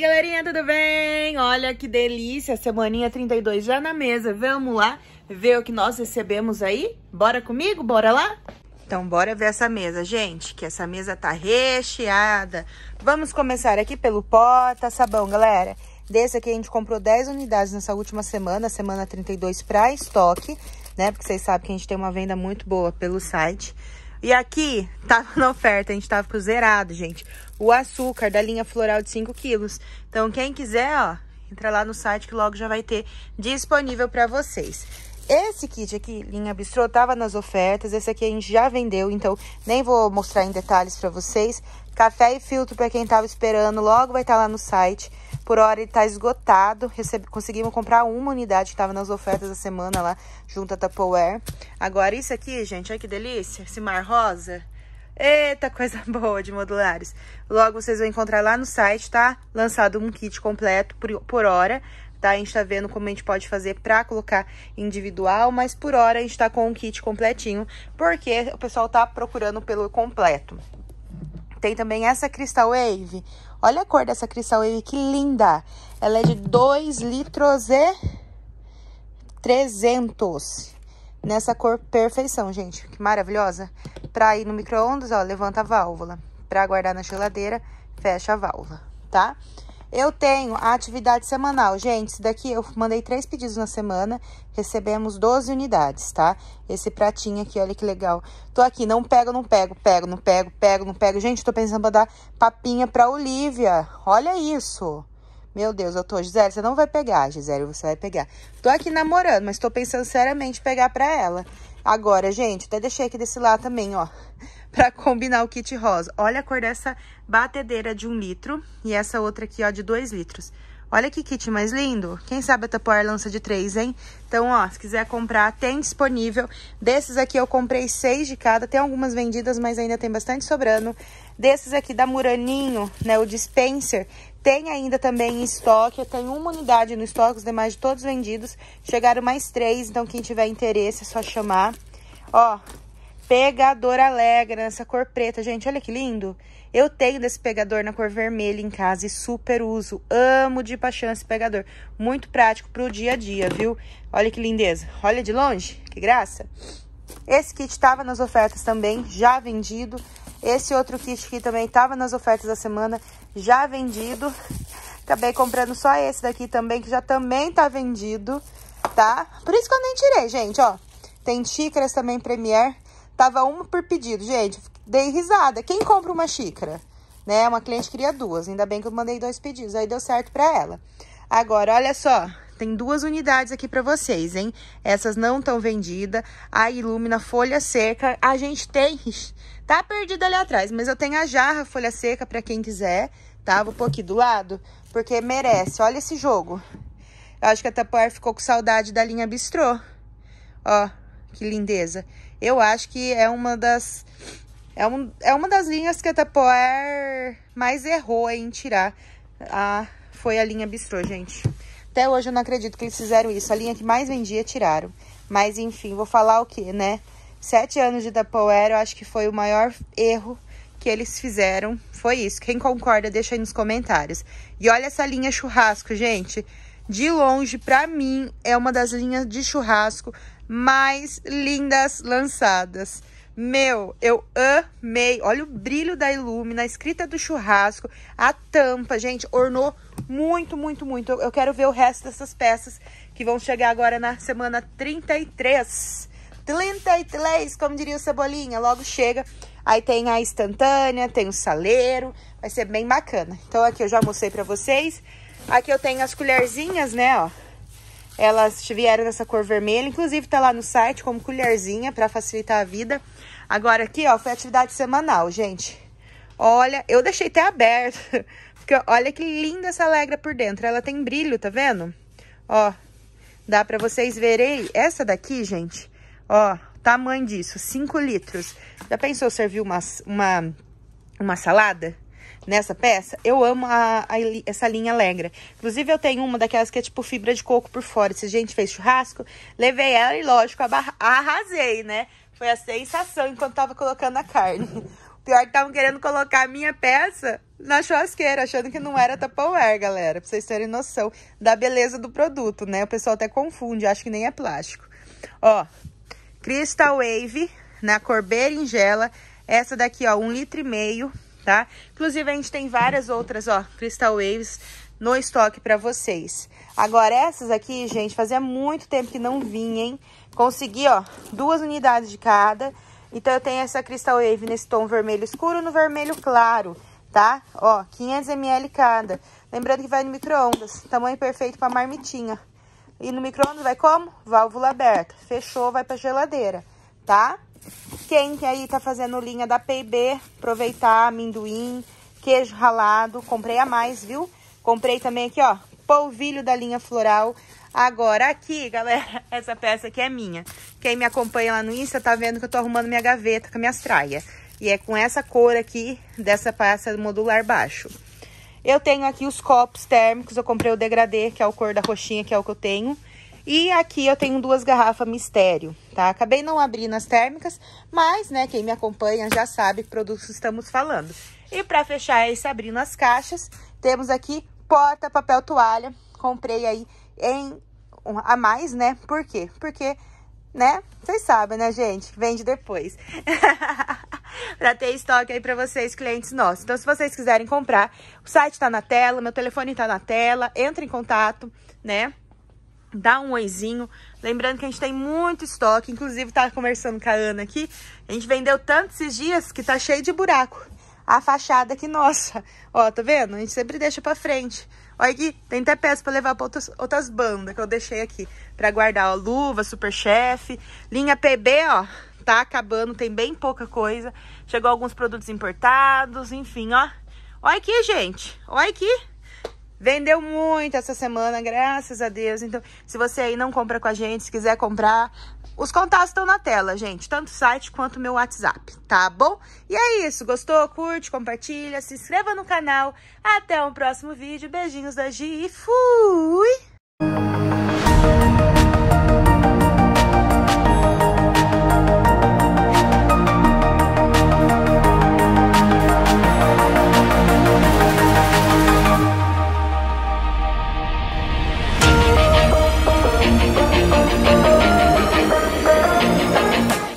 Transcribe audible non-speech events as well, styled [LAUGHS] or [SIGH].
aí, galerinha, tudo bem? Olha que delícia, semaninha 32 já na mesa. Vamos lá ver o que nós recebemos aí? Bora comigo? Bora lá? Então, bora ver essa mesa, gente, que essa mesa tá recheada. Vamos começar aqui pelo porta-sabão, galera. Desse aqui a gente comprou 10 unidades nessa última semana, semana 32 para estoque, né? Porque vocês sabem que a gente tem uma venda muito boa pelo site. E aqui tava na oferta, a gente tava com zerado, gente. O açúcar da linha floral de 5 quilos. Então, quem quiser, ó, entra lá no site que logo já vai ter disponível para vocês. Esse kit aqui, linha bistrô, tava nas ofertas. Esse aqui a gente já vendeu, então nem vou mostrar em detalhes para vocês. Café e filtro para quem tava esperando, logo vai estar tá lá no site. Por hora ele tá esgotado. Recebe, conseguimos comprar uma unidade que estava nas ofertas da semana lá, junto à Tupperware. Agora isso aqui, gente, olha que delícia. Esse mar rosa. Eita, coisa [LAUGHS] boa de modulares. Logo vocês vão encontrar lá no site, tá? Lançado um kit completo por, por hora tá? A gente tá vendo como a gente pode fazer pra colocar individual, mas por hora a gente tá com um kit completinho, porque o pessoal tá procurando pelo completo. Tem também essa Crystal Wave. Olha a cor dessa Crystal Wave, que linda! Ela é de 2 litros e 300. Nessa cor perfeição, gente. Que maravilhosa. Pra ir no micro-ondas, ó, levanta a válvula. Pra guardar na geladeira, fecha a válvula, tá? Eu tenho a atividade semanal. Gente, isso daqui eu mandei três pedidos na semana, recebemos 12 unidades, tá? Esse pratinho aqui, olha que legal. Tô aqui, não pego, não pego, pego, não pego, pego, não pego. Gente, tô pensando em dar papinha pra Olivia. Olha isso. Meu Deus, eu tô, Gisele, você não vai pegar, Gisele, você vai pegar. Tô aqui namorando, mas tô pensando seriamente pegar pra ela. Agora, gente, até deixei aqui desse lado também, ó para combinar o kit rosa. Olha a cor dessa batedeira de um litro e essa outra aqui, ó, de dois litros. Olha que kit mais lindo. Quem sabe a Tupperware lança de três, hein? Então, ó, se quiser comprar, tem disponível. Desses aqui eu comprei seis de cada. Tem algumas vendidas, mas ainda tem bastante sobrando. Desses aqui da Muraninho, né, o dispenser, tem ainda também em estoque. Eu tenho uma unidade no estoque, os demais de todos vendidos. Chegaram mais três, então quem tiver interesse é só chamar. Ó, Pegador alegre nessa cor preta. Gente, olha que lindo. Eu tenho desse pegador na cor vermelha em casa e super uso. Amo de paixão esse pegador. Muito prático pro dia a dia, viu? Olha que lindeza. Olha de longe, que graça. Esse kit tava nas ofertas também, já vendido. Esse outro kit aqui também tava nas ofertas da semana, já vendido. Acabei comprando só esse daqui também, que já também tá vendido, tá? Por isso que eu nem tirei, gente, ó. Tem xícaras também Premier, Tava uma por pedido. Gente, dei risada. Quem compra uma xícara? Né? Uma cliente queria duas. Ainda bem que eu mandei dois pedidos. Aí deu certo para ela. Agora, olha só. Tem duas unidades aqui para vocês, hein? Essas não estão vendidas. A Ilumina Folha Seca. A gente tem... Tá perdida ali atrás, mas eu tenho a jarra Folha Seca para quem quiser, tá? Vou pôr aqui do lado, porque merece. Olha esse jogo. Eu acho que a Tupperware ficou com saudade da linha Bistrô. Ó, que lindeza eu acho que é uma das é, um, é uma das linhas que a Tupperware mais errou em tirar. A, foi a linha bistrô, gente. Até hoje eu não acredito que eles fizeram isso. A linha que mais vendia, tiraram. Mas, enfim, vou falar o que, né? Sete anos de Tupperware, eu acho que foi o maior erro que eles fizeram. Foi isso. Quem concorda, deixa aí nos comentários. E olha essa linha churrasco, gente. Gente de longe, para mim, é uma das linhas de churrasco mais lindas lançadas. Meu, eu amei. Olha o brilho da Ilumina, a escrita do churrasco, a tampa, gente, ornou muito, muito, muito. Eu quero ver o resto dessas peças que vão chegar agora na semana 33. 33, como diria o Cebolinha, logo chega. Aí tem a instantânea, tem o saleiro, vai ser bem bacana. Então aqui eu já mostrei para vocês Aqui eu tenho as colherzinhas, né, ó. Elas vieram nessa cor vermelha, inclusive tá lá no site como colherzinha para facilitar a vida. Agora aqui, ó, foi atividade semanal, gente. Olha, eu deixei até aberto, [LAUGHS] porque olha que linda essa alegra por dentro. Ela tem brilho, tá vendo? Ó, dá pra vocês verem. Essa daqui, gente, ó, tamanho disso, 5 litros. Já pensou servir uma, uma, uma salada? nessa peça. Eu amo a, a, essa linha Alegra. Inclusive, eu tenho uma daquelas que é tipo fibra de coco por fora. Se a gente fez churrasco, levei ela e, lógico, arrasei, né? Foi a sensação enquanto tava colocando a carne. O [LAUGHS] pior que estavam querendo colocar a minha peça na churrasqueira, achando que não era Tupperware, galera. Pra vocês terem noção da beleza do produto, né? O pessoal até confunde, acho que nem é plástico. Ó, Crystal Wave na cor berinjela. Essa daqui, ó, um litro e meio tá? Inclusive, a gente tem várias outras, ó, Crystal Waves no estoque para vocês. Agora, essas aqui, gente, fazia muito tempo que não vinha, hein? Consegui, ó, duas unidades de cada. Então, eu tenho essa Crystal Wave nesse tom vermelho escuro no vermelho claro, tá? Ó, 500ml cada. Lembrando que vai no micro-ondas. Tamanho perfeito para marmitinha. E no micro-ondas vai como? Válvula aberta. Fechou, vai para geladeira, tá? Quem aí tá fazendo linha da P&B, aproveitar amendoim, queijo ralado. Comprei a mais, viu? Comprei também aqui, ó, polvilho da linha floral. Agora, aqui, galera, [LAUGHS] essa peça aqui é minha. Quem me acompanha lá no Insta tá vendo que eu tô arrumando minha gaveta com minhas traias. E é com essa cor aqui, dessa peça modular baixo. Eu tenho aqui os copos térmicos, eu comprei o degradê, que é o cor da roxinha, que é o que eu tenho. E aqui eu tenho duas garrafas mistério, tá? Acabei não abrindo as térmicas, mas, né, quem me acompanha já sabe que produtos estamos falando. E para fechar esse abrindo as caixas, temos aqui porta papel toalha. Comprei aí em a mais, né? Por quê? Porque, né? Vocês sabem, né, gente? Vende depois. [LAUGHS] pra ter estoque aí pra vocês, clientes nossos. Então, se vocês quiserem comprar, o site tá na tela, meu telefone tá na tela, entre em contato, né? dá um oizinho. Lembrando que a gente tem muito estoque, inclusive estava tá conversando com a Ana aqui, a gente vendeu tanto esses dias que tá cheio de buraco. A fachada aqui, nossa, ó, tá vendo? A gente sempre deixa pra frente. Olha aqui, tem até peça pra levar pra outras, outras bandas que eu deixei aqui. Pra guardar, ó, luva, superchef, linha PB, ó, tá acabando, tem bem pouca coisa. Chegou alguns produtos importados, enfim, ó. Olha aqui, gente, olha aqui. Vendeu muito essa semana, graças a Deus. Então, se você aí não compra com a gente, se quiser comprar, os contatos estão na tela, gente, tanto o site quanto o meu WhatsApp, tá bom? E é isso, gostou? Curte, compartilha, se inscreva no canal. Até o um próximo vídeo. Beijinhos da Gi e fui!